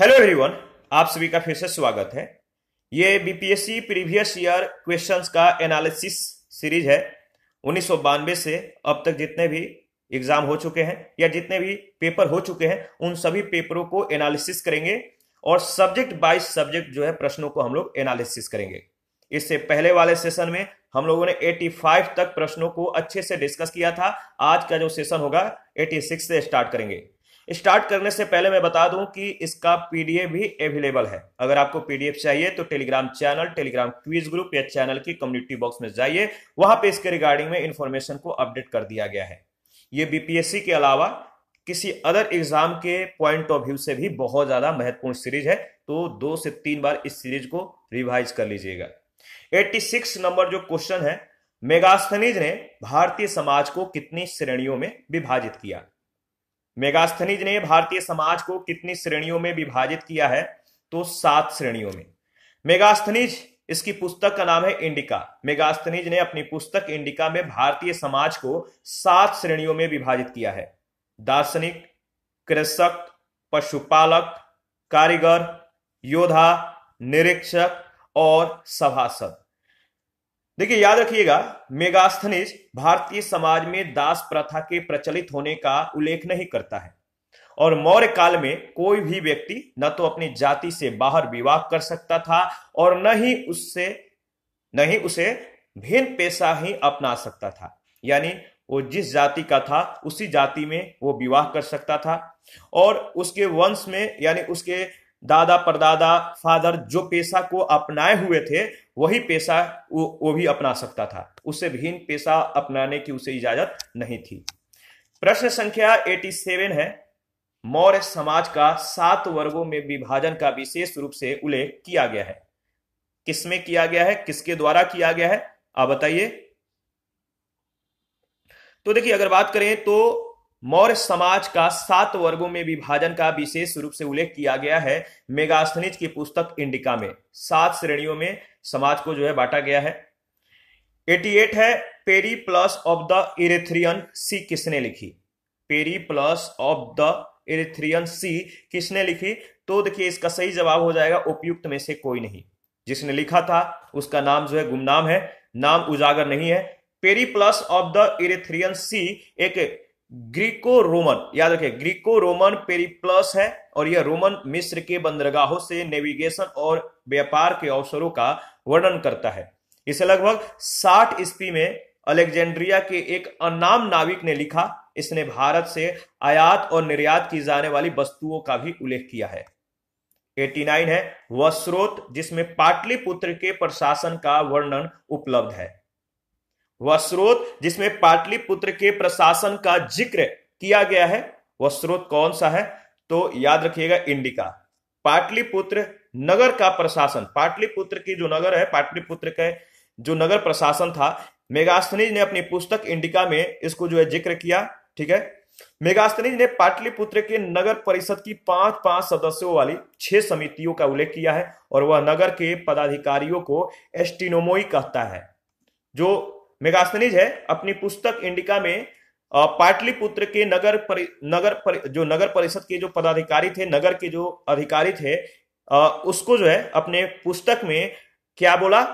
Hello everyone आप सभी का फिर से स्वागत है ये बीपीएससी प्रीवियस ईयर क्वेश्चंस का एनालिसिस सीरीज है उन्नीस से अब तक जितने भी एग्जाम हो चुके हैं या जितने भी पेपर हो चुके हैं उन सभी पेपरों को एनालिसिस करेंगे और सब्जेक्ट बाय सब्जेक्ट जो है प्रश्नों को हम लोग एनालिसिस करेंगे इससे पहले वाले सेशन में हम लोगों ने 85 तक प्रश्नों को अच्छे से डिस्कस किया था आज का जो सेशन होगा 86 से स्टार्ट करेंगे स्टार्ट करने से पहले मैं बता दूं कि इसका पीडीएफ भी अवेलेबल है अगर आपको पीडीएफ चाहिए तो Telegram channel Telegram quiz group या चैनल की कम्युनिटी बॉक्स में जाइए वहां पे इसके रिगार्डिंग में इंफॉर्मेशन को अपडेट कर दिया गया है ये बीपीएससी के अलावा किसी अदर एग्जाम के पॉइंट ऑफ व्यू से भी बहुत ज्यादा महत्वपूर्ण सीरीज है तो दो से तीन बार इस सीरीज को रिवाइज कर लीजिएगा एट्टी नंबर जो क्वेश्चन है मेगास्थनीज ने भारतीय समाज को कितनी श्रेणियों में विभाजित किया मेगास्थनीज ने भारतीय समाज को कितनी श्रेणियों में विभाजित किया है तो सात श्रेणियों में मेगास्थनीज इसकी पुस्तक का नाम है इंडिका मेगास्थनीज ने अपनी पुस्तक इंडिका में भारतीय समाज को सात श्रेणियों में विभाजित किया है दार्शनिक कृषक पशुपालक कारीगर योद्धा निरीक्षक और सभासद देखिए याद रखिएगा मेगास्थनिज भारतीय समाज में दास प्रथा के प्रचलित होने का उल्लेख नहीं करता है और मौर्य काल में कोई भी व्यक्ति न तो अपनी जाति से बाहर विवाह कर सकता था और न ही उससे न ही उसे भिन्न पेशा ही अपना सकता था यानी वो जिस जाति का था उसी जाति में वो विवाह कर सकता था और उसके वंश में यानी उसके दादा परदादा फादर जो पेशा को अपनाए हुए थे वही पेशा वो वो भी अपना सकता था उससे भिन्न पेशा अपनाने की उसे इजाजत नहीं थी प्रश्न संख्या 87 है मौर्य समाज का सात वर्गों में विभाजन का विशेष रूप से उल्लेख किया गया है किसमें किया गया है किसके द्वारा किया गया है आप बताइए तो देखिए अगर बात करें तो मौर्य समाज का सात वर्गों में विभाजन का विशेष रूप से उल्लेख किया गया है मेगास्थनिज की पुस्तक इंडिका में सात श्रेणियों में समाज को जो है बांटा गया है 88 है Periplus of the Erythraean Sea किसने लिखी Periplus of the Erythraean Sea किसने लिखी तो देखिए इसका सही जवाब हो जाएगा उपयुक्त में से कोई नहीं जिसने लिखा था उसका नाम जो है गुमनाम है नाम उजागर नहीं है Periplus of the Erythraean Sea एक ग्रीको रोमन याद रखिए ग्रीको रोमन पेरिप्लस है और यह रोमन मिस्र के बंदरगाहों से नेविगेशन और व्यापार के अवसरों का वर्णन करता है इसे लगभग 60 ईस्वी में अलेक्जेंड्रिया के एक अनाम नाविक ने लिखा इसने भारत से आयात और निर्यात की जाने वाली वस्तुओं का भी उल्लेख किया है 89 है वस्त्रोत जिसमें पाटलिपुत्र के प्रशासन का वर्णन उपलब्ध है वह स्रोत जिसमें पाटलिपुत्र के प्रशासन का जिक्र किया गया है वह स्रोत कौन सा है तो याद रखिएगा इंडिका पाटलिपुत्र नगर का प्रशासन पाटलिपुत्र की जो नगर है पाटलिपुत्र के जो नगर प्रशासन था मेगास्थनीज ने अपनी पुस्तक इंडिका में इसको जो है जिक्र किया ठीक है मेगास्थनीज ने पाटलिपुत्र के नगर परिषद की पांच पांच सदस्यों वाली छह समितियों का उल्लेख किया है और वह नगर के पदाधिकारियों को एस्टिनोमोई कहता है जो मेगास्थनीज है अपनी पुस्तक इंडिका में पाटलिपुत्र के नगर परि, नगर पर, जो नगर परिषद के जो पदाधिकारी थे नगर के जो अधिकारी थे उसको जो है अपने पुस्तक में क्या बोला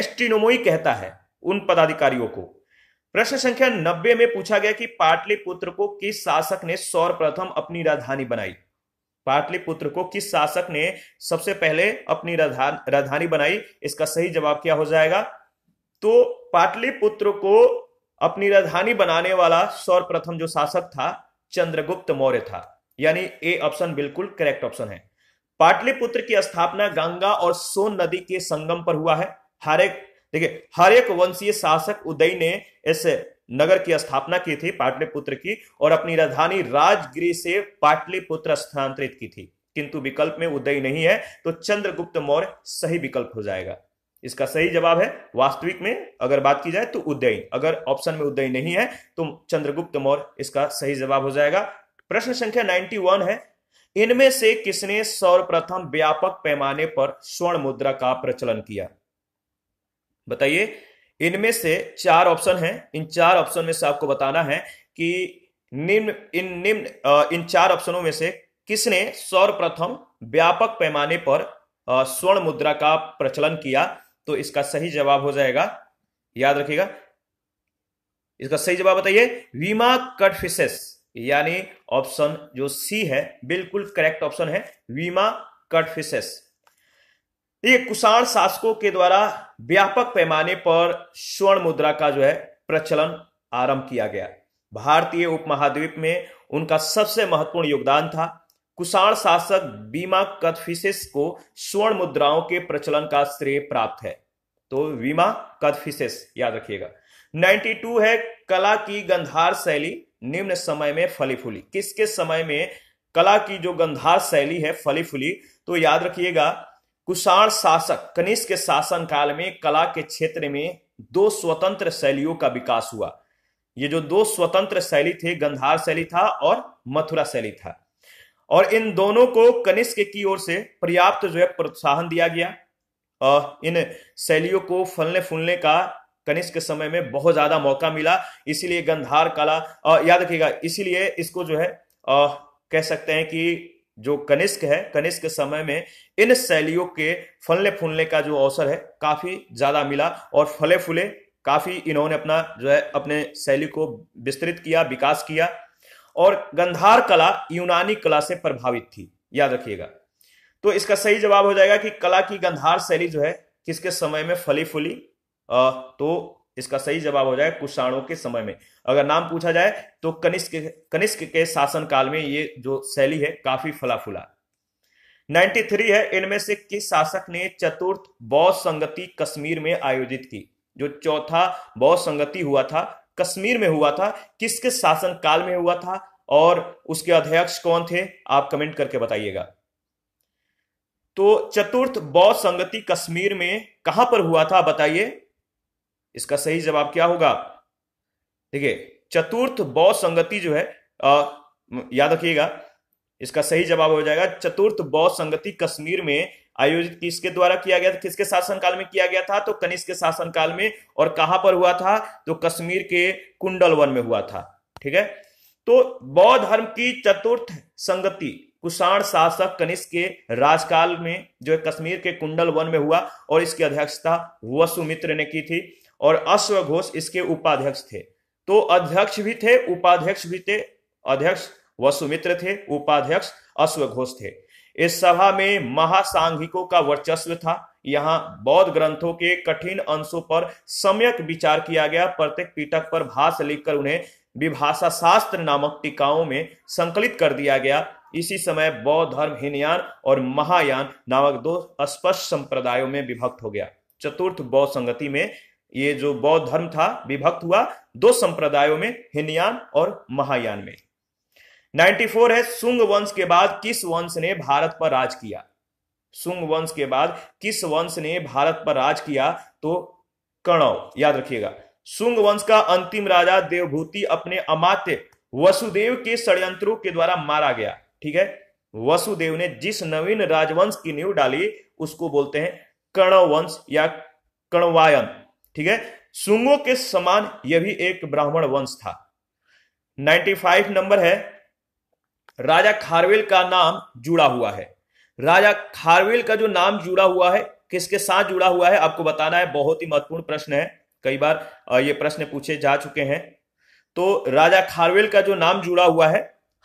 एस्टिनोमोई कहता है उन पदाधिकारियों को प्रश्न संख्या नब्बे में पूछा गया कि पाटलिपुत्र को किस शासक ने सर्वप्रथम अपनी राजधानी बनाई पाटलिपुत्र को किस शासक ने सबसे पहले अपनी राजधानी बनाई इसका सही जवाब क्या हो जाएगा तो पाटलिपुत्र को अपनी राजधानी बनाने वाला सर्वप्रथम जो शासक था चंद्रगुप्त मौर्य था यानी ए ऑप्शन बिल्कुल करेक्ट ऑप्शन है पाटलिपुत्र की स्थापना गंगा और सोन नदी के संगम पर हुआ है हर एक देखिए हर एक वंशीय शासक उदय ने इस नगर की स्थापना की थी पाटलिपुत्र की और अपनी राजधानी राजगिरी से पाटलिपुत्र स्थानांतरित की थी किंतु विकल्प में उदय नहीं है तो चंद्रगुप्त मौर्य सही विकल्प हो जाएगा इसका सही जवाब है वास्तविक में अगर बात की जाए तो उदयन अगर ऑप्शन में उदयन नहीं है तो चंद्रगुप्त मौर्य इसका सही जवाब हो जाएगा प्रश्न संख्या 91 है इनमें से किसने सर्वप्रथम व्यापक पैमाने पर स्वर्ण मुद्रा का प्रचलन किया बताइए इनमें से चार ऑप्शन है इन चार ऑप्शन में से आपको बताना है कि निम्न इन निम्न इन चार ऑप्शनों में से किसने सर्वप्रथम व्यापक पैमाने पर स्वर्ण मुद्रा का प्रचलन किया तो इसका सही जवाब हो जाएगा याद रखिएगा इसका सही जवाब बताइए वीमा फिशेस यानी ऑप्शन जो सी है बिल्कुल करेक्ट ऑप्शन है वीमा फिशेस ये कुषाण शासकों के द्वारा व्यापक पैमाने पर स्वर्ण मुद्रा का जो है प्रचलन आरंभ किया गया भारतीय उपमहाद्वीप में उनका सबसे महत्वपूर्ण योगदान था कुषाण शासक बीमा कदफिसेस को स्वर्ण मुद्राओं के प्रचलन का श्रेय प्राप्त है तो बीमा कदफिसेस याद रखिएगा 92 है कला की गंधार शैली निम्न समय में फली फूली किसके समय में कला की जो गंधार शैली है फली फूली तो याद रखिएगा कुषाण शासक कनिष्क के शासन काल में कला के क्षेत्र में दो स्वतंत्र शैलियों का विकास हुआ ये जो दो स्वतंत्र शैली थे गंधार शैली था और मथुरा शैली था और इन दोनों को कनिष्क की ओर से पर्याप्त जो है प्रोत्साहन दिया गया इन शैलियों को फलने फूलने का कनिष्क समय में बहुत ज्यादा मौका मिला इसीलिए गंधार कला याद रखिएगा इसीलिए इसको जो है आ, कह सकते हैं कि जो कनिष्क है कनिष्क समय में इन शैलियों के फलने फूलने का जो अवसर है काफी ज्यादा मिला और फले फूले काफी इन्होंने अपना जो है अपने शैली को विस्तृत किया विकास किया और गंधार कला यूनानी कला से प्रभावित थी याद रखिएगा तो इसका सही जवाब हो जाएगा कि कला की गंधार शैली जो है किसके समय में फली फूली तो इसका सही जवाब हो जाएगा कुषाणों के समय में अगर नाम पूछा जाए तो कनिष्क कनिष्क के शासन काल में ये जो शैली है काफी फला फूला 93 है इनमें से किस शासक ने चतुर्थ बौद्ध संगति कश्मीर में आयोजित की जो चौथा बौद्ध संगति हुआ था कश्मीर में हुआ था किसके शासन काल में हुआ था और उसके अध्यक्ष कौन थे आप कमेंट करके बताइएगा तो चतुर्थ बौद्ध संगति कश्मीर में कहां पर हुआ था बताइए इसका सही जवाब क्या होगा देखिए चतुर्थ बौद्ध संगति जो है आ, याद रखिएगा इसका सही जवाब हो जाएगा चतुर्थ बौद्ध संगति कश्मीर में आयोजित किसके द्वारा किया गया था किसके शासनकाल में किया गया था तो कनिष्क के शासनकाल में और कहां पर हुआ था तो कश्मीर के कुंडल वन में हुआ था ठीक है तो बौद्ध धर्म की चतुर्थ संगति कुषाण शासक कनिष्क के राजकाल में जो कश्मीर के कुंडल वन में हुआ और इसकी अध्यक्षता वसुमित्र ने की थी और अश्व घोष इसके उपाध्यक्ष थे तो अध्यक्ष भी थे उपाध्यक्ष भी थे अध्यक्ष वसुमित्र थे उपाध्यक्ष अश्व घोष थे इस सभा में महासांघिकों का वर्चस्व था यहाँ बौद्ध ग्रंथों के कठिन अंशों पर सम्यक विचार किया गया प्रत्येक पीटक पर भाष लिखकर उन्हें विभाषा शास्त्र नामक टीकाओं में संकलित कर दिया गया इसी समय बौद्ध धर्म हिनयान और महायान नामक दो स्पष्ट संप्रदायों में विभक्त हो गया चतुर्थ बौद्ध संगति में ये जो बौद्ध धर्म था विभक्त हुआ दो संप्रदायों में हिन्यान और महायान में 94 है सुंग वंश के बाद किस वंश ने भारत पर राज किया सुंग वंश के बाद किस वंश ने भारत पर राज किया तो कणव याद रखिएगा सुंग वंश का अंतिम राजा देवभूति अपने अमात्य वसुदेव के षडयंत्रों के द्वारा मारा गया ठीक है वसुदेव ने जिस नवीन राजवंश की नींव डाली उसको बोलते हैं कणव वंश या कणवायन ठीक है सुंगों के समान यह भी एक ब्राह्मण वंश था 95 नंबर है राजा खारवेल का नाम जुड़ा हुआ है राजा खारवेल का जो नाम जुड़ा हुआ है किसके साथ जुड़ा हुआ है आपको बताना है बहुत ही महत्वपूर्ण प्रश्न है कई बार ये प्रश्न पूछे जा चुके हैं तो राजा खारवेल का जो नाम जुड़ा हुआ है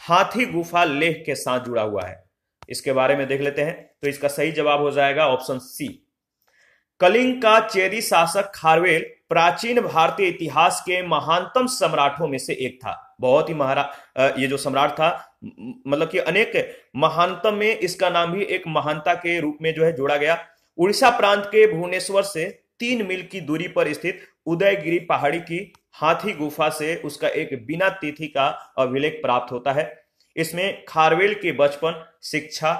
हाथी गुफा लेह के साथ जुड़ा हुआ है इसके बारे में देख लेते हैं तो इसका सही जवाब हो जाएगा ऑप्शन सी कलिंग का चेरी शासक खारवेल प्राचीन भारतीय इतिहास के महानतम सम्राटों में से एक था बहुत ही महारा ये जो सम्राट था मतलब कि अनेक महानतम में इसका नाम भी एक महानता के रूप में जो है जोड़ा गया उड़ीसा प्रांत के भुवनेश्वर से तीन मील की दूरी पर स्थित उदयगिरी पहाड़ी की हाथी गुफा से उसका एक बिना तिथि का अभिलेख प्राप्त होता है इसमें खारवेल के बचपन शिक्षा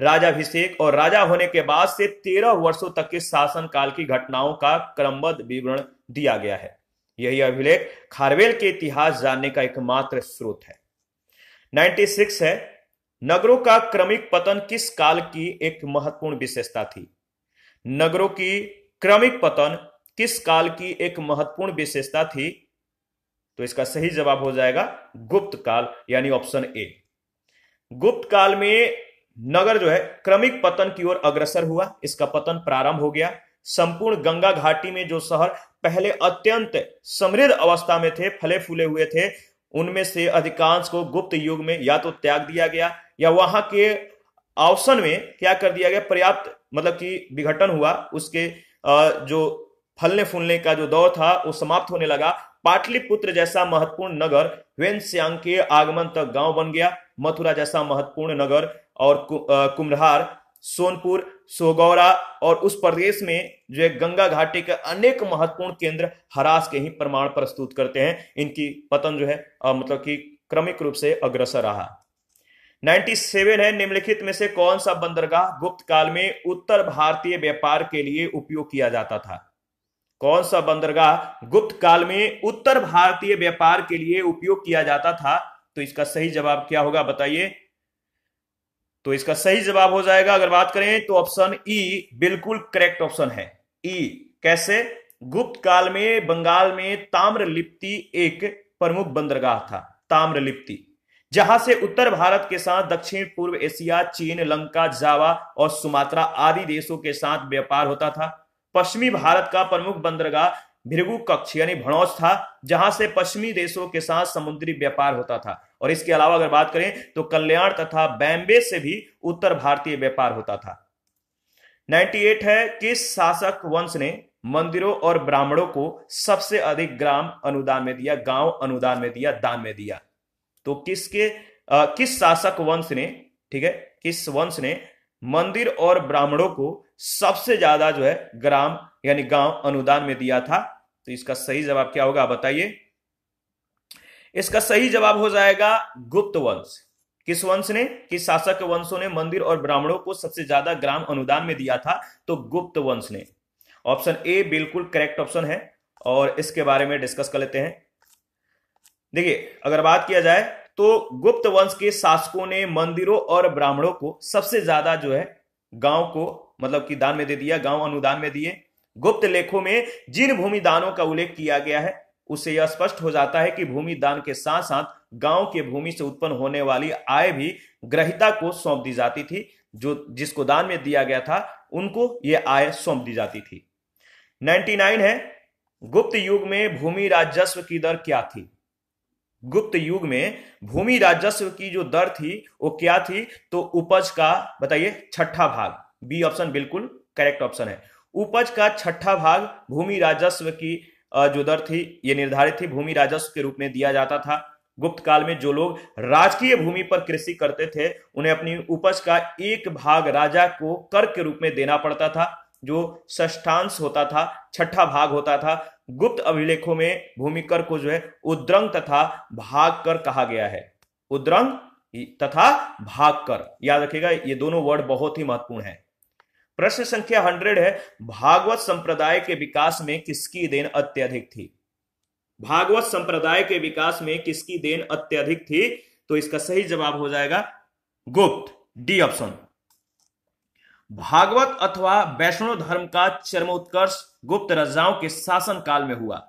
राजाभिषेक और राजा होने के बाद से तेरह वर्षों तक के शासन काल की घटनाओं का क्रमबद्ध विवरण दिया गया है यही अभिलेख खारवेल के इतिहास जानने का एकमात्र स्रोत है 96 है नगरों का क्रमिक पतन किस काल की एक महत्वपूर्ण विशेषता थी नगरों की क्रमिक पतन किस काल की एक महत्वपूर्ण विशेषता थी तो इसका सही जवाब हो जाएगा गुप्त काल यानी ऑप्शन ए गुप्त काल में नगर जो है क्रमिक पतन की ओर अग्रसर हुआ इसका पतन प्रारंभ हो गया संपूर्ण गंगा घाटी में जो शहर पहले अत्यंत समृद्ध अवस्था में थे फले फूले हुए थे उनमें से अधिकांश को गुप्त युग में या तो त्याग दिया गया या वहां के अवसन में क्या कर दिया गया पर्याप्त मतलब कि विघटन हुआ उसके जो फलने फूलने का जो दौर था वो समाप्त होने लगा पाटलिपुत्र जैसा महत्वपूर्ण नगर वेन के आगमन तक गांव बन गया मथुरा जैसा महत्वपूर्ण नगर और कु, कुम्हार सोनपुर सोगौरा और उस प्रदेश में जो है गंगा घाटी के अनेक महत्वपूर्ण केंद्र हरास के ही प्रमाण प्रस्तुत करते हैं इनकी पतन जो है आ, मतलब कि क्रमिक रूप से अग्रसर रहा 97 है निम्नलिखित में से कौन सा बंदरगाह गुप्त काल में उत्तर भारतीय व्यापार के लिए उपयोग किया जाता था कौन सा बंदरगाह गुप्त काल में उत्तर भारतीय व्यापार के लिए उपयोग किया जाता था तो इसका सही जवाब क्या होगा बताइए तो इसका सही जवाब हो जाएगा अगर बात करें तो ऑप्शन ई e बिल्कुल करेक्ट ऑप्शन है ई e, कैसे गुप्त काल में बंगाल में ताम्रलिप्ति एक प्रमुख बंदरगाह था ताम्रलिप्ति जहां से उत्तर भारत के साथ दक्षिण पूर्व एशिया चीन लंका जावा और सुमात्रा आदि देशों के साथ व्यापार होता था पश्चिमी भारत का प्रमुख बंदरगाह भृगु कक्ष यानी भणौस था जहां से पश्चिमी देशों के साथ समुद्री व्यापार होता था और इसके अलावा अगर बात करें तो कल्याण तथा बैम्बे से भी उत्तर भारतीय व्यापार होता था 98 है किस शासक वंश ने मंदिरों और ब्राह्मणों को सबसे अधिक ग्राम अनुदान में दिया गांव अनुदान में दिया दान में दिया तो किसके आ, किस शासक वंश ने ठीक है किस वंश ने मंदिर और ब्राह्मणों को सबसे ज्यादा जो है ग्राम यानी गांव अनुदान में दिया था तो इसका सही जवाब क्या होगा बताइए इसका सही जवाब हो जाएगा गुप्त वंश किस वंश ने किस शासक वंशों ने मंदिर और ब्राह्मणों को सबसे ज्यादा ग्राम अनुदान में दिया था तो गुप्त वंश ने ऑप्शन ए बिल्कुल करेक्ट ऑप्शन है और इसके बारे में डिस्कस कर लेते हैं देखिए अगर बात किया जाए तो गुप्त वंश के शासकों ने मंदिरों और ब्राह्मणों को सबसे ज्यादा जो है गांव को मतलब कि दान में दे दिया गांव अनुदान में दिए गुप्त लेखों में जिन दानों का उल्लेख किया गया है उससे यह स्पष्ट हो जाता है कि भूमि दान के साथ साथ गांव के भूमि से उत्पन्न होने वाली आय भी ग्रहिता को सौंप दी जाती थी जो जिसको दान में दिया गया था उनको यह आय सौंप दी जाती थी 99 है गुप्त युग में भूमि राजस्व की दर क्या थी गुप्त युग में भूमि राजस्व की जो दर थी वो क्या थी तो उपज का बताइए छठा भाग बी ऑप्शन बिल्कुल करेक्ट ऑप्शन है उपज का छठा भाग भूमि राजस्व की जो दर थी ये निर्धारित थी भूमि राजस्व के रूप में दिया जाता था गुप्त काल में जो लोग राजकीय भूमि पर कृषि करते थे उन्हें अपनी उपज का एक भाग राजा को कर के रूप में देना पड़ता था जो ष्ठांश होता था छठा भाग होता था गुप्त अभिलेखों में भूमि कर को जो है उद्रंग तथा भाग कर कहा गया है उद्रंग तथा भाग कर याद रखिएगा ये दोनों वर्ड बहुत ही महत्वपूर्ण है प्रश्न संख्या हंड्रेड है भागवत संप्रदाय के विकास में किसकी देन अत्यधिक थी भागवत संप्रदाय के विकास में किसकी देन अत्यधिक थी तो इसका सही जवाब हो जाएगा गुप्त डी ऑप्शन भागवत अथवा वैष्णव धर्म का चरमोत्कर्ष गुप्त रजाओं के शासन काल में हुआ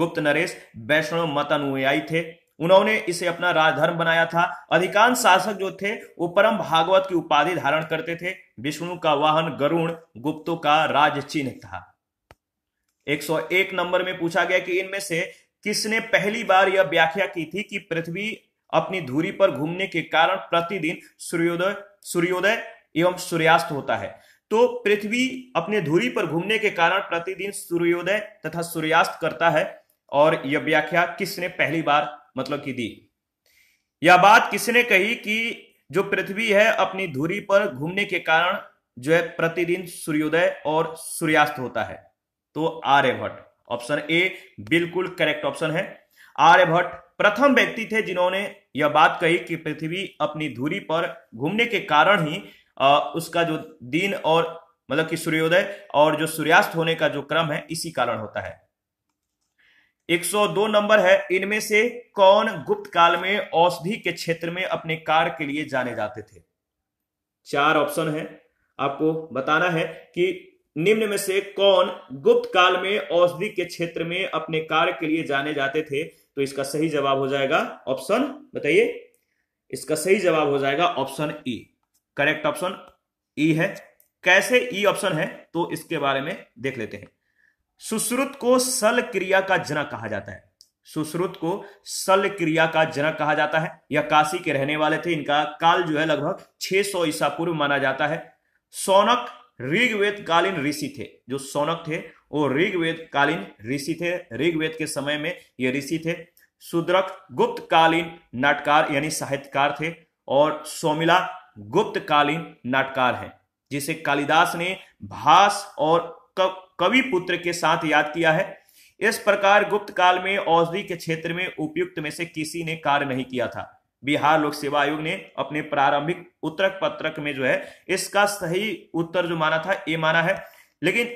गुप्त नरेश वैष्णव मतानुयायी थे उन्होंने इसे अपना राजधर्म बनाया था अधिकांश शासक जो थे वो परम भागवत की उपाधि धारण करते थे विष्णु का वाहन गरुण गुप्तों का राज चिन्ह था 101 नंबर में पूछा गया कि इनमें से किसने पहली बार यह व्याख्या की थी कि पृथ्वी अपनी धुरी पर घूमने के कारण प्रतिदिन सूर्योदय सूर्योदय एवं सूर्यास्त होता है तो पृथ्वी अपने धुरी पर घूमने के कारण प्रतिदिन सूर्योदय तथा सूर्यास्त करता है और यह व्याख्या किसने पहली बार मतलब की दी यह बात किसने कही कि जो पृथ्वी है अपनी धुरी पर घूमने के कारण जो है प्रतिदिन सूर्योदय और सूर्यास्त होता है तो आर्यभट्ट ऑप्शन ए बिल्कुल करेक्ट ऑप्शन है आर्यभट्ट प्रथम व्यक्ति थे जिन्होंने यह बात कही कि पृथ्वी अपनी धुरी पर घूमने के कारण ही आ, उसका जो दिन और मतलब कि सूर्योदय और जो सूर्यास्त होने का जो क्रम है इसी कारण होता है 102 नंबर है इनमें से कौन गुप्त काल में औषधि के क्षेत्र में अपने कार्य के लिए जाने जाते थे चार ऑप्शन है आपको बताना है कि निम्न में से कौन गुप्त काल में औषधि के क्षेत्र में अपने कार्य के लिए जाने जाते थे तो इसका सही जवाब हो जाएगा ऑप्शन बताइए इसका सही जवाब हो जाएगा option E e। Correct option E e है कैसे ई e ऑप्शन है तो इसके बारे में देख लेते हैं सुश्रुत को सल क्रिया का जनक कहा जाता है सुश्रुत को सल क्रिया का जनक कहा जाता है यह काशी के रहने वाले थे इनका काल जो है लगभग 600 सौ ईसा पूर्व माना जाता है सोनक ऋग्वेद कालीन ऋषि थे जो सोनक थे वो ऋग्वेद कालीन ऋषि थे ऋग्वेद के समय में ये ऋषि थे सुद्रक गुप्त कालीन नाटकार यानी साहित्यकार थे और सोमिला गुप्त कालीन नाटकार है जिसे कालिदास ने भास और कव कवि पुत्र के साथ याद किया है इस प्रकार गुप्त काल में औषधि के क्षेत्र में उपयुक्त में से किसी ने कार्य नहीं किया था बिहार लोक सेवा आयोग ने अपने प्रारंभिक उत्तर पत्रक में जो है इसका सही उत्तर जो माना था ये माना है लेकिन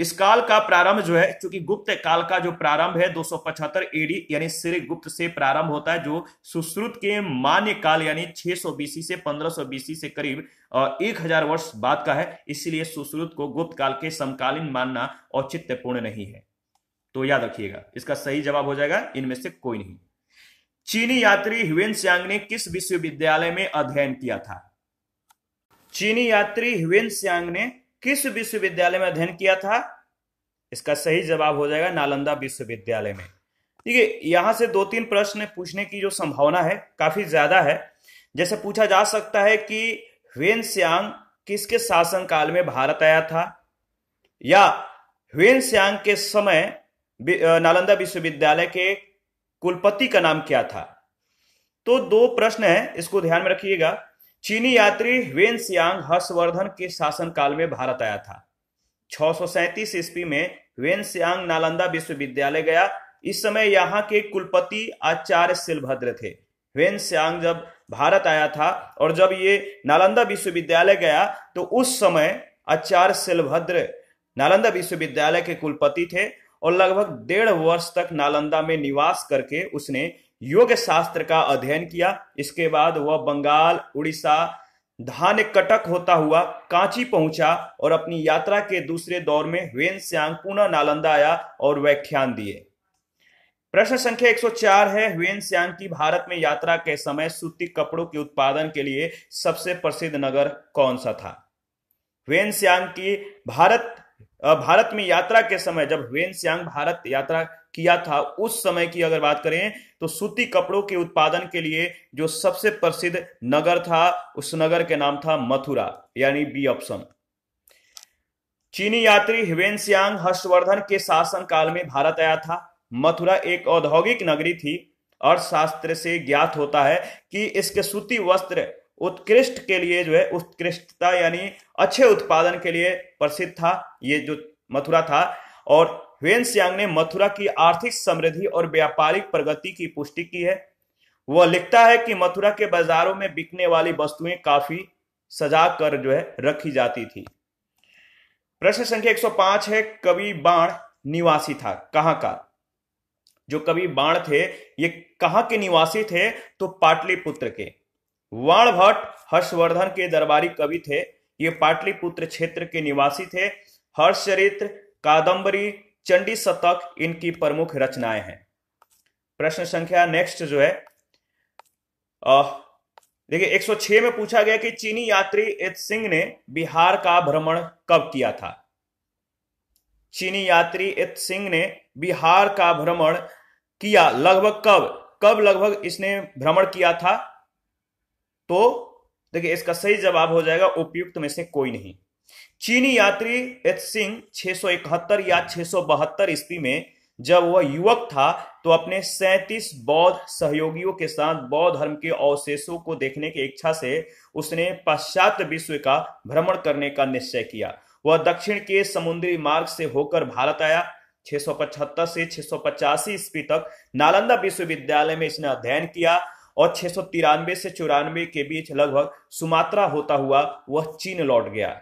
इस काल का प्रारंभ जो है क्योंकि गुप्त काल का जो प्रारंभ है 275 एडी यानी श्री गुप्त से प्रारंभ होता है जो सुश्रुत के मान्य काल यानी 600 बीसी से 1500 बीसी से करीब एक हजार वर्ष बाद का है इसलिए सुश्रुत को गुप्त काल के समकालीन मानना औचित्यपूर्ण नहीं है तो याद रखिएगा इसका सही जवाब हो जाएगा इनमें से कोई नहीं चीनी यात्री ह्यून सियांग ने किस विश्वविद्यालय में अध्ययन किया था चीनी यात्री ह्यून सियांग ने किस विश्वविद्यालय में अध्ययन किया था इसका सही जवाब हो जाएगा नालंदा विश्वविद्यालय में ठीक है यहां से दो तीन प्रश्न पूछने की जो संभावना है काफी ज्यादा है जैसे पूछा जा सकता है कि ह्वेन श्यांग किसके शासन काल में भारत आया था या ह्वेन श्यांग के समय नालंदा विश्वविद्यालय के कुलपति का नाम क्या था तो दो प्रश्न है इसको ध्यान में रखिएगा चीनी यात्री ह्वेन सियांग हर्षवर्धन के शासनकाल में भारत आया था छह ईस्वी में ह्वेन सियांग नालंदा विश्वविद्यालय गया इस समय यहाँ के कुलपति आचार्य सिलभद्र थे ह्वेन सियांग जब भारत आया था और जब ये नालंदा विश्वविद्यालय गया तो उस समय आचार्य सिलभद्र नालंदा विश्वविद्यालय के कुलपति थे और लगभग डेढ़ वर्ष तक नालंदा में निवास करके उसने योग शास्त्र का अध्ययन किया इसके बाद वह बंगाल उड़ीसा धान कटक होता हुआ कांची पहुंचा और अपनी यात्रा के दूसरे दौर में वेन श्यांग पुनः नालंदा आया और व्याख्यान दिए प्रश्न संख्या 104 है ह्वेन श्यांग की भारत में यात्रा के समय सूती कपड़ों के उत्पादन के लिए सबसे प्रसिद्ध नगर कौन सा था ह्वेन श्यांग की भारत भारत में यात्रा के समय जब ह्वेन श्यांग भारत यात्रा किया था उस समय की अगर बात करें तो सूती कपड़ों के उत्पादन के लिए जो सबसे प्रसिद्ध नगर था उस नगर के नाम था मथुरा यानी बी ऑप्शन चीनी यात्री हिवेन सियांग हर्षवर्धन के शासन काल में भारत आया था मथुरा एक औद्योगिक नगरी थी अर्थशास्त्र से ज्ञात होता है कि इसके सूती वस्त्र उत्कृष्ट के लिए जो है उत्कृष्टता यानी अच्छे उत्पादन के लिए प्रसिद्ध था ये जो मथुरा था और ह्वेन सियांग ने मथुरा की आर्थिक समृद्धि और व्यापारिक प्रगति की पुष्टि की है वह लिखता है कि मथुरा के बाजारों में बिकने वाली वस्तुएं काफी सजा कर जो है रखी जाती थी प्रश्न संख्या 105 है कवि बाण निवासी था कहाँ का जो कवि बाण थे ये कहाँ के निवासी थे तो पाटलिपुत्र के वाण भट्ट हर्षवर्धन के दरबारी कवि थे ये पाटलिपुत्र क्षेत्र के निवासी थे हर्षचरित्र कादंबरी चंडी शतक इनकी प्रमुख रचनाएं हैं प्रश्न संख्या नेक्स्ट जो है देखिए 106 में पूछा गया कि चीनी यात्री एत सिंह ने बिहार का भ्रमण कब किया था चीनी यात्री एत सिंह ने बिहार का भ्रमण किया लगभग कब कब लगभग इसने भ्रमण किया था तो देखिए इसका सही जवाब हो जाएगा उपयुक्त में से कोई नहीं चीनी यात्री एच सिंह छह या छह ईस्वी में जब वह युवक था तो अपने 37 बौद्ध सहयोगियों के साथ बौद्ध धर्म के अवशेषों को देखने की इच्छा से उसने पाश्चात्य विश्व का भ्रमण करने का निश्चय किया वह दक्षिण के समुद्री मार्ग से होकर भारत आया छह से छह ईस्वी तक नालंदा विश्वविद्यालय में इसने अध्ययन किया और छह से चौरानवे के बीच लगभग सुमात्रा होता हुआ वह चीन लौट गया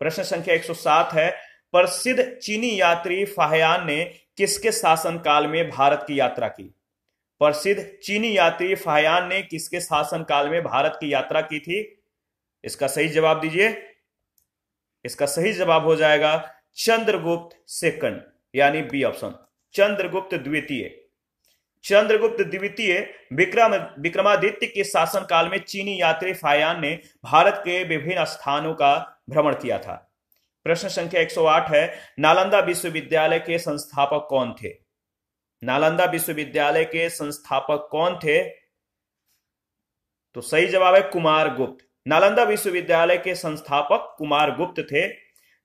प्रश्न संख्या 107 है प्रसिद्ध चीनी यात्री फाहयान ने किसके शासनकाल में भारत की यात्रा की प्रसिद्ध चीनी यात्री फाहयान ने किसके शासनकाल में भारत की यात्रा की थी इसका सही जवाब दीजिए इसका सही जवाब हो जाएगा चंद्रगुप्त सेकंड यानी बी ऑप्शन चंद्रगुप्त द्वितीय चंद्रगुप्त द्वितीय विक्रम विक्रमादित्य के शासनकाल में चीनी यात्री फायान ने भारत के विभिन्न स्थानों का भ्रमण किया था प्रश्न संख्या 108 है नालंदा विश्वविद्यालय के संस्थापक कौन थे नालंदा विश्वविद्यालय के संस्थापक कौन थे तो सही जवाब है कुमार गुप्त नालंदा विश्वविद्यालय के संस्थापक कुमार गुप्त थे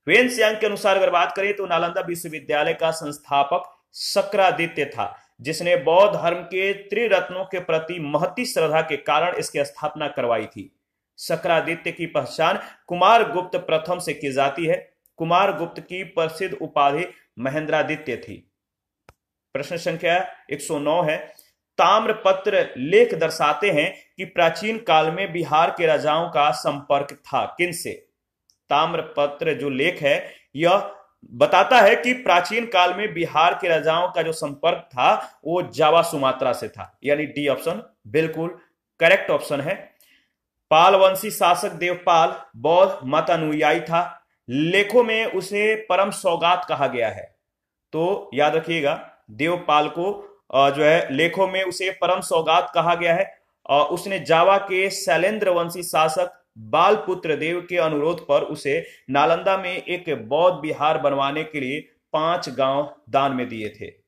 वेन्स यांग के अनुसार अगर बात करें तो नालंदा विश्वविद्यालय का संस्थापक शक्रादित्य था जिसने बौद्ध धर्म के त्रिरत्नों के प्रति महती श्रद्धा के कारण इसकी स्थापना करवाई थी शक्रादित्य की पहचान कुमार गुप्त प्रथम से की जाती है कुमार गुप्त की प्रसिद्ध उपाधि महेंद्रादित्य थी प्रश्न संख्या 109 है ताम्र पत्र लेख दर्शाते हैं कि प्राचीन काल में बिहार के राजाओं का संपर्क था किन से ताम्र पत्र जो लेख है यह बताता है कि प्राचीन काल में बिहार के राजाओं का जो संपर्क था वो जावा सुमात्रा से था यानी डी ऑप्शन बिल्कुल करेक्ट ऑप्शन है पालवंशी शासक देवपाल बौद्ध मत अनुयायी था लेखों में उसे परम सौगात कहा गया है तो याद रखिएगा देवपाल को जो है लेखों में उसे परम सौगात कहा गया है उसने जावा के शैलेंद्र वंशी शासक बालपुत्र देव के अनुरोध पर उसे नालंदा में एक बौद्ध बिहार बनवाने के लिए पांच गांव दान में दिए थे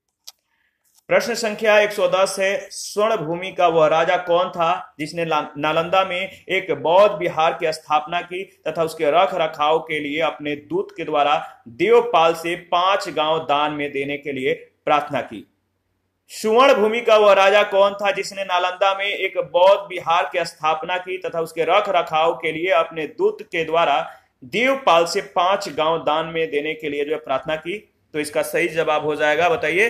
प्रश्न संख्या 110 है स्वर्ण भूमि का वह राजा कौन था जिसने नालंदा में एक बौद्ध बिहार की स्थापना की तथा उसके रख रखाव के लिए अपने दूत के द्वारा देवपाल से पांच गांव दान में देने के लिए प्रार्थना की सुवर्ण भूमि का वह राजा कौन था जिसने नालंदा में एक बौद्ध बिहार की स्थापना की तथा उसके रख रखाव के लिए अपने दूत के द्वारा देवपाल से पांच गांव दान में देने के लिए जो प्रार्थना की तो इसका सही जवाब हो जाएगा बताइए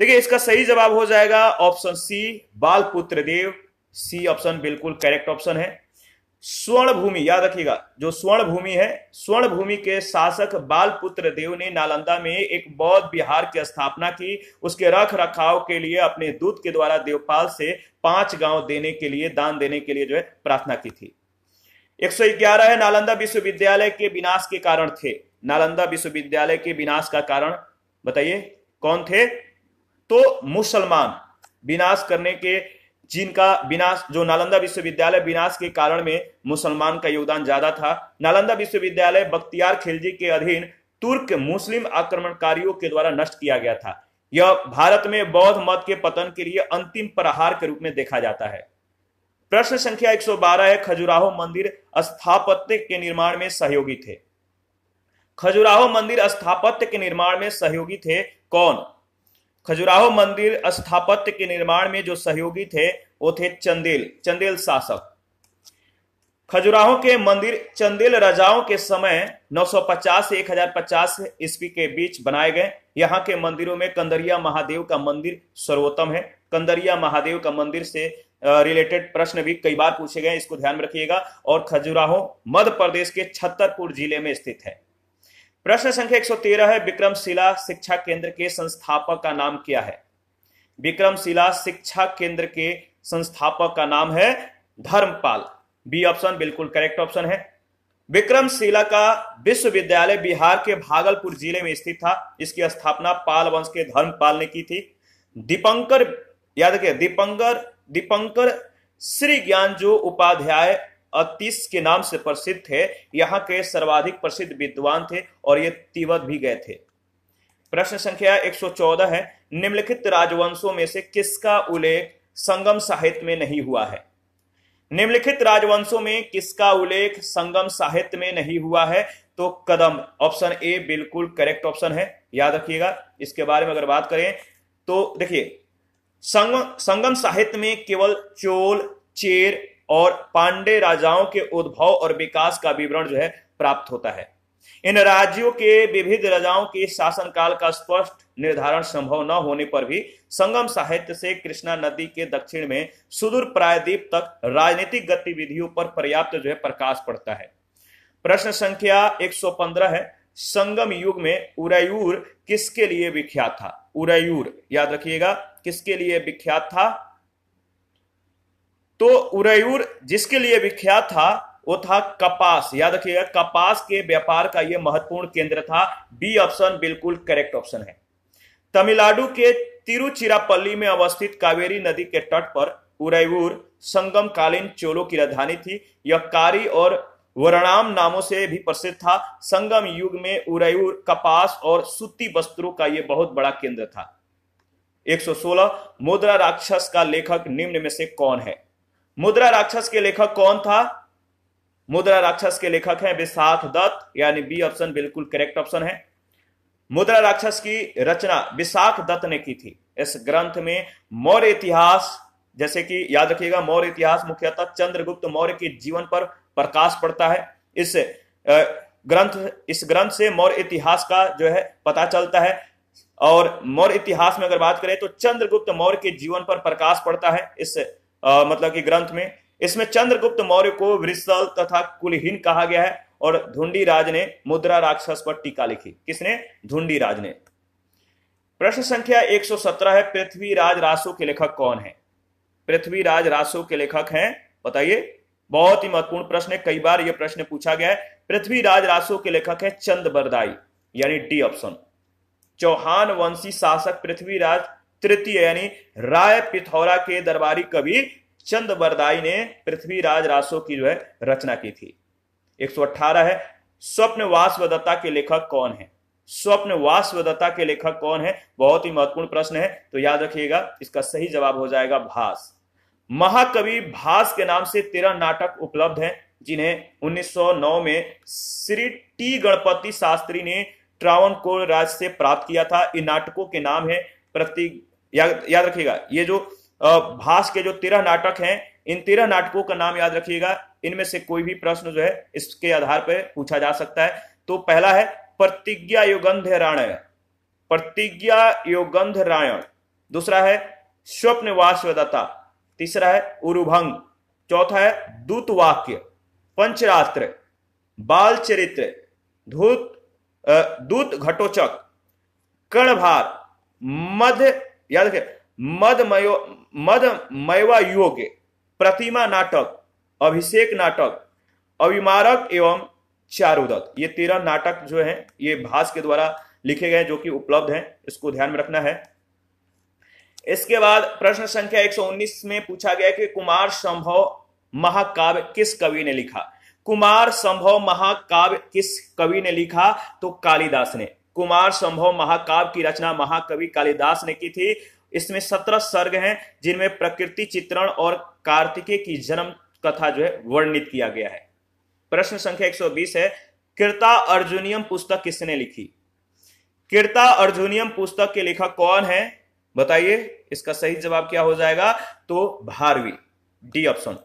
देखिए इसका सही जवाब हो जाएगा option C Balaputra Deva C option बिल्कुल करेक्ट ऑप्शन है स्वर्ण भूमि याद रखिएगा जो स्वर्ण भूमि है स्वर्ण भूमि के शासक बालपुत्र देव ने नालंदा में एक बौद्ध बिहार की स्थापना की उसके रख रखाव के लिए अपने दूत के द्वारा देवपाल से पांच गांव देने के लिए दान देने के लिए जो है प्रार्थना की थी 111 है नालंदा विश्वविद्यालय के विनाश के कारण थे नालंदा विश्वविद्यालय के विनाश का कारण बताइए कौन थे तो मुसलमान विनाश करने के चीन का विनाश जो नालंदा विश्वविद्यालय विनाश के कारण में मुसलमान का योगदान ज्यादा था नालंदा विश्वविद्यालय बख्तियार खिलजी के अधीन तुर्क मुस्लिम आक्रमणकारियों के द्वारा नष्ट किया गया था यह भारत में बौद्ध मत के पतन के लिए अंतिम प्रहार के रूप में देखा जाता है प्रश्न संख्या 112 है खजुराहो मंदिर स्थापत्य के निर्माण में सहयोगी थे खजुराहो मंदिर स्थापत्य के निर्माण में सहयोगी थे कौन खजुराहो मंदिर स्थापत्य के निर्माण में जो सहयोगी थे वो थे चंदेल चंदेल शासक खजुराहो के मंदिर चंदेल राजाओं के समय 950 से 1050 ईस्वी के बीच बनाए गए यहाँ के मंदिरों में कंदरिया महादेव का मंदिर सर्वोत्तम है कंदरिया महादेव का मंदिर से रिलेटेड प्रश्न भी कई बार पूछे गए इसको ध्यान में रखिएगा और खजुराहो मध्य प्रदेश के छतरपुर जिले में स्थित है प्रश्न संख्या 113 है विक्रमशिला शिक्षा केंद्र के संस्थापक का नाम क्या है विक्रमशिला शिक्षा केंद्र के संस्थापक का नाम है धर्मपाल बी ऑप्शन बिल्कुल करेक्ट ऑप्शन है विक्रमशिला का विश्वविद्यालय बिहार के भागलपुर जिले में स्थित था इसकी स्थापना पाल वंश के धर्मपाल ने की थी दीपंकर याद रखिए दीपंकर दीपंकर श्री ज्ञान जो उपाध्याय अतिस के नाम से प्रसिद्ध थे यहाँ के सर्वाधिक प्रसिद्ध विद्वान थे और ये तिब्बत भी गए थे प्रश्न संख्या 114 है निम्नलिखित राजवंशों में से किसका उल्लेख संगम साहित्य में नहीं हुआ है निम्नलिखित राजवंशों में किसका उल्लेख संगम साहित्य में नहीं हुआ है तो कदम ऑप्शन ए बिल्कुल करेक्ट ऑप्शन है याद रखिएगा इसके बारे में अगर बात करें तो देखिए संगम संगम साहित्य में केवल चोल चेर और पांडे राजाओं के उद्भव और विकास का विवरण जो है प्राप्त होता है इन राज्यों के विभिन्न राजाओं के शासनकाल का स्पष्ट निर्धारण संभव न होने पर भी संगम साहित्य से कृष्णा नदी के दक्षिण में सुदूर प्रायद्वीप तक राजनीतिक गतिविधियों पर पर्याप्त जो है प्रकाश पड़ता है प्रश्न संख्या 115 है संगम युग में उरायूर किसके लिए विख्यात था उरायूर याद रखिएगा किसके लिए विख्यात था तो उरायूर जिसके लिए विख्यात था वो था कपास याद रखिएगा कपास के व्यापार का यह महत्वपूर्ण केंद्र था बी ऑप्शन बिल्कुल करेक्ट ऑप्शन है तमिलनाडु के तिरुचिरापल्ली में अवस्थित कावेरी नदी के तट पर संगम संगमकालीन चोलों की राजधानी थी यह कारी और वरणाम नामों से भी प्रसिद्ध था संगम युग में उरायूर कपास और सूती वस्त्रों का यह बहुत बड़ा केंद्र था 116 मुद्रा राक्षस का लेखक निम्न में से कौन है मुद्रा राक्षस के लेखक कौन था मुद्रा राक्षस के लेखक हैं विशाख दत्त यानी बी ऑप्शन बिल्कुल करेक्ट ऑप्शन है मुद्रा राक्षस की रचना विशाख दत्त ने की थी इस ग्रंथ में मौर्य इतिहास जैसे कि याद रखिएगा मौर्य इतिहास मुख्यतः चंद्रगुप्त मौर्य के जीवन पर प्रकाश पड़ता है इस ग्रंथ इस ग्रंथ से मौर्य इतिहास का जो है पता चलता है और मौर्य इतिहास में अगर बात करें तो चंद्रगुप्त मौर्य के जीवन पर प्रकाश पड़ता है इस आ, मतलब कि ग्रंथ में इसमें चंद्रगुप्त मौर्य को वृसल तथा कुलहीन कहा गया है और धुंडी राज ने मुद्रा राक्षस पर टीका लिखी किसने धुंडी राज ने प्रश्न संख्या 117 है पृथ्वीराज रासो के लेखक कौन है पृथ्वीराज रासो के लेखक हैं बताइए बहुत ही महत्वपूर्ण प्रश्न है कई बार यह प्रश्न पूछा गया है पृथ्वीराज रासो के लेखक है चंद बरदाई यानी डी ऑप्शन चौहान वंशी शासक पृथ्वीराज तृतीय यानी राय पिथौरा के दरबारी कवि चंद बरदाई ने पृथ्वीराज रासो की जो है रचना की थी 118 है स्वप्न वासवदत्ता के लेखक कौन है स्वप्न वासवदत्ता के लेखक कौन है बहुत ही महत्वपूर्ण प्रश्न है तो याद रखिएगा इसका सही जवाब हो जाएगा भास महाकवि भास के नाम से तेरह नाटक उपलब्ध हैं जिन्हें 1909 में श्री टी गणपति शास्त्री ने ट्रावनकोर राज से प्राप्त किया था इन नाटकों के नाम है प्रति याद याद रखिएगा ये जो भाष के जो तेरह नाटक हैं इन तेरह नाटकों का नाम याद रखिएगा इनमें से कोई भी प्रश्न जो है इसके आधार पर पूछा जा सकता है तो पहला है प्रतिज्ञा युगंध रायण प्रतिज्ञा युगंध रायण दूसरा है स्वप्न वास्वदत्ता तीसरा है उरुभंग चौथा है दूत वाक्य पंचरात्र बाल चरित्र धूत दूत घटोचक कर्णभार मध याद मयो मध मयवा योग प्रतिमा नाटक अभिषेक नाटक अभिमारक एवं चारुदत्त ये तेरह नाटक जो है ये भास के द्वारा लिखे गए जो कि उपलब्ध हैं इसको ध्यान में रखना है इसके बाद प्रश्न संख्या 119 में पूछा गया कि कुमार संभव महाकाव्य किस कवि ने लिखा कुमार संभव महाकाव्य किस कवि ने लिखा तो कालिदास ने कुमार संभव महाकाव्य की रचना महाकवि कालिदास ने की थी इसमें सत्रह सर्ग हैं जिनमें प्रकृति चित्रण और कार्तिकेय की जन्म कथा जो है वर्णित किया गया है प्रश्न संख्या 120 है कृता अर्जुनियम पुस्तक किसने लिखी कृता अर्जुनियम पुस्तक के लेखक कौन है बताइए इसका सही जवाब क्या हो जाएगा तो भारवी डी ऑप्शन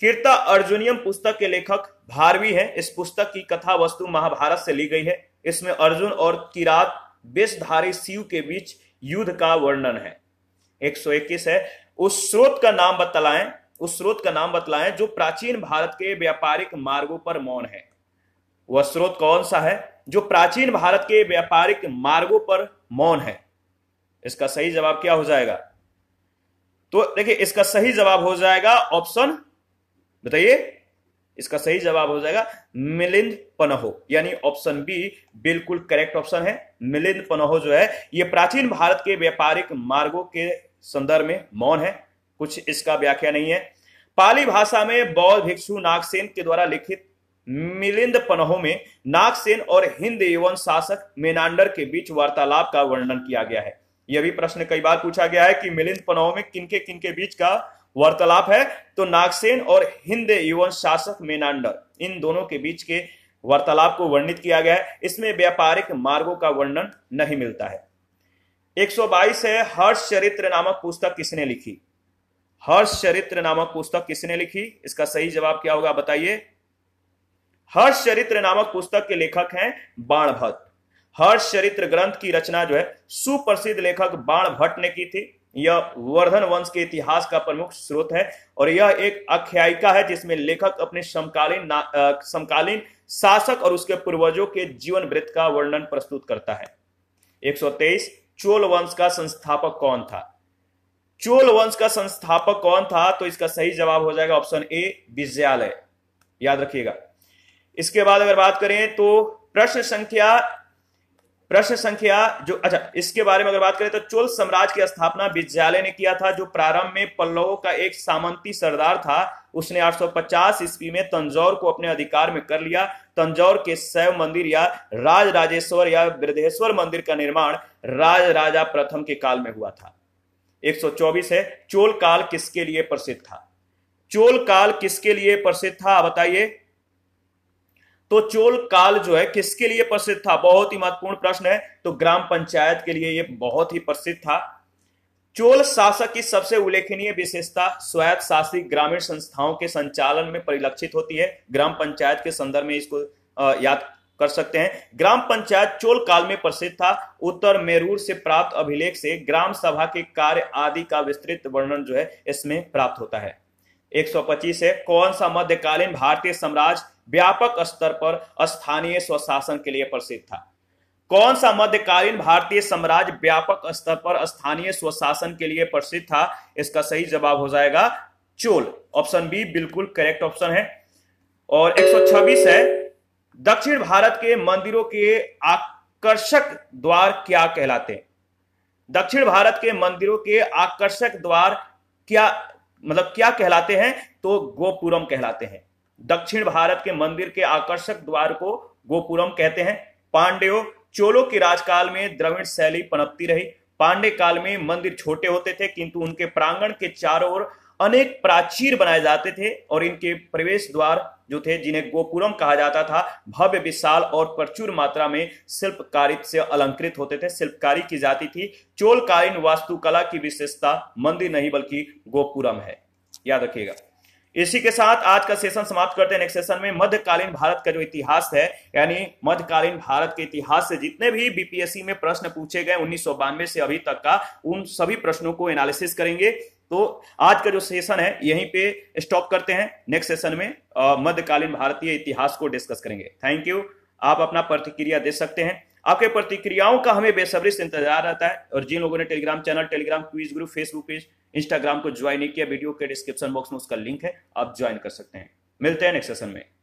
कीर्ता अर्जुनियम पुस्तक के लेखक भारवी है इस पुस्तक की कथा वस्तु महाभारत से ली गई है इसमें अर्जुन और किरात बेसधारी शिव के बीच युद्ध का वर्णन है 121 है उस स्रोत का नाम बतलाएं उस स्रोत का नाम बतलाएं जो प्राचीन भारत के व्यापारिक मार्गों पर मौन है वह स्रोत कौन सा है जो प्राचीन भारत के व्यापारिक मार्गों पर मौन है इसका सही जवाब क्या हो जाएगा तो देखिए इसका सही जवाब हो जाएगा ऑप्शन बताइए इसका सही जवाब हो जाएगा मिलिंद पनहो यानी ऑप्शन बी बिल्कुल करेक्ट ऑप्शन है मिलिंद पनहो जो है ये प्राचीन भारत के व्यापारिक मार्गों के संदर्भ में मौन है कुछ इसका व्याख्या नहीं है पाली भाषा में बौद्ध भिक्षु नागसेन के द्वारा लिखित मिलिंद पनहो में नागसेन और हिंद एवं शासक मेनांडर के बीच वार्तालाप का वर्णन किया गया है यह भी प्रश्न कई बार पूछा गया है कि मिलिंद पनहो में किनके किनके बीच का वार्तालाप है तो नागसेन और हिंद युवन शासक मेनांडर इन दोनों के बीच के वार्तालाप को वर्णित किया गया है इसमें व्यापारिक मार्गों का वर्णन नहीं मिलता है 122 है हर्ष चरित्र नामक पुस्तक किसने लिखी हर्ष चरित्र नामक पुस्तक किसने लिखी इसका सही जवाब क्या होगा बताइए हर्ष चरित्र नामक पुस्तक के लेखक हैं भट्ट हर्ष चरित्र ग्रंथ की रचना जो है सुप्रसिद्ध लेखक भट्ट ने की थी यह वर्धन वंश के इतिहास का प्रमुख स्रोत है और यह एक आख्यायिका है जिसमें लेखक अपने समकालीन समकालीन शासक और उसके पूर्वजों के जीवन वृत्त का वर्णन प्रस्तुत करता है 123 चोल वंश का संस्थापक कौन था चोल वंश का संस्थापक कौन था तो इसका सही जवाब हो जाएगा ऑप्शन ए विजयालय याद रखिएगा इसके बाद अगर बात करें तो प्रश्न संख्या प्रश्न संख्या जो अच्छा इसके बारे में अगर बात करें तो चोल साम्राज्य की स्थापना विद्यालय ने किया था जो प्रारंभ में पल्लवों का एक सामंती सरदार था उसने 850 ईस्वी में तंजौर को अपने अधिकार में कर लिया तंजौर के शैव मंदिर या राज राजेश्वर या वृद्धेश्वर मंदिर का निर्माण राज राजा प्रथम के काल में हुआ था 124 है चोल काल किसके लिए प्रसिद्ध था चोल काल किसके लिए प्रसिद्ध था बताइए तो चोल काल जो है किसके लिए प्रसिद्ध था बहुत ही महत्वपूर्ण प्रश्न है तो ग्राम पंचायत के लिए यह बहुत ही प्रसिद्ध था चोल शासक की सबसे उल्लेखनीय विशेषता स्वायत्त शासित ग्रामीण संस्थाओं के संचालन में परिलक्षित होती है ग्राम पंचायत के संदर्भ में इसको याद कर सकते हैं ग्राम पंचायत चोल काल में प्रसिद्ध था उत्तर मेरूर से प्राप्त अभिलेख से ग्राम सभा के कार्य आदि का विस्तृत वर्णन जो है इसमें प्राप्त होता है 125 है कौन सा मध्यकालीन भारतीय साम्राज्य व्यापक स्तर पर स्थानीय स्वशासन के लिए प्रसिद्ध था कौन सा मध्यकालीन भारतीय साम्राज्य व्यापक स्तर पर स्थानीय स्वशासन के लिए प्रसिद्ध था इसका सही जवाब हो जाएगा चोल ऑप्शन बी बिल्कुल करेक्ट ऑप्शन है और 126 है दक्षिण भारत के मंदिरों के आकर्षक द्वार क्या कहलाते हैं दक्षिण भारत के मंदिरों के आकर्षक द्वार क्या मतलब क्या कहलाते हैं तो गोपुरम कहलाते हैं दक्षिण भारत के मंदिर के आकर्षक द्वार को गोपुरम कहते हैं पांड्यो चोलो के राजकाल में द्रविड़ शैली पनपती रही पांडे काल में मंदिर छोटे होते थे किंतु उनके प्रांगण के चारों ओर अनेक प्राचीर बनाए जाते थे और इनके प्रवेश द्वार जो थे जिन्हें गोपुरम कहा जाता था भव्य विशाल और प्रचुर मात्रा में शिल्पकारित से अलंकृत होते थे शिल्पकारी की जाती थी चोलकालीन वास्तुकला की विशेषता मंदिर नहीं बल्कि गोपुरम है याद रखिएगा इसी के साथ आज का सेशन समाप्त करते हैं नेक्स्ट सेशन में मध्यकालीन भारत का जो इतिहास है यानी मध्यकालीन भारत के इतिहास से जितने भी बीपीएससी में प्रश्न पूछे गए उन्नीस से अभी तक का उन सभी प्रश्नों को एनालिसिस करेंगे तो आज का जो सेशन है यहीं पे स्टॉप करते हैं नेक्स्ट सेशन में मध्यकालीन भारतीय इतिहास को डिस्कस करेंगे थैंक यू आप अपना प्रतिक्रिया दे सकते हैं आपके प्रतिक्रियाओं का हमें बेसब्री से इंतजार रहता है और जिन लोगों ने Telegram channel Telegram quiz group Facebook page Instagram को ज्वाइन नहीं किया वीडियो के डिस्क्रिप्शन बॉक्स में उसका लिंक है आप ज्वाइन कर सकते हैं मिलते हैं नेक्स्ट सेशन में